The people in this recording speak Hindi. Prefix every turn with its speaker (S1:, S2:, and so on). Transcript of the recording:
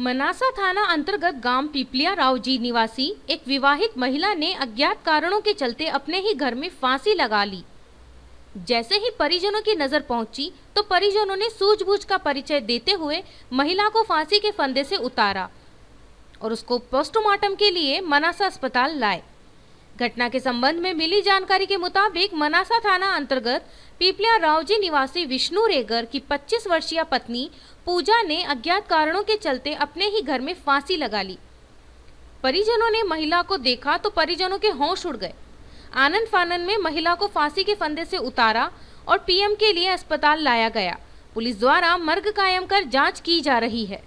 S1: मनासा थाना अंतर्गत गांव पिपलिया राव जी निवासी एक विवाहित महिला ने अज्ञात कारणों के चलते अपने ही घर में फांसी लगा ली जैसे ही परिजनों की नजर पहुंची तो परिजनों ने सूझबूझ का परिचय देते हुए महिला को फांसी के फंदे से उतारा और उसको पोस्टमार्टम के लिए मनासा अस्पताल लाए घटना के संबंध में मिली जानकारी के मुताबिक मनासा थाना अंतर्गत पीपलिया रावजी निवासी विष्णु रेगर की 25 वर्षीय पत्नी पूजा ने अज्ञात कारणों के चलते अपने ही घर में फांसी लगा ली परिजनों ने महिला को देखा तो परिजनों के होश उड़ गए आनंद फानंद में महिला को फांसी के फंदे से उतारा और पीएम के लिए अस्पताल लाया गया पुलिस द्वारा मर्ग कायम कर जांच की जा रही है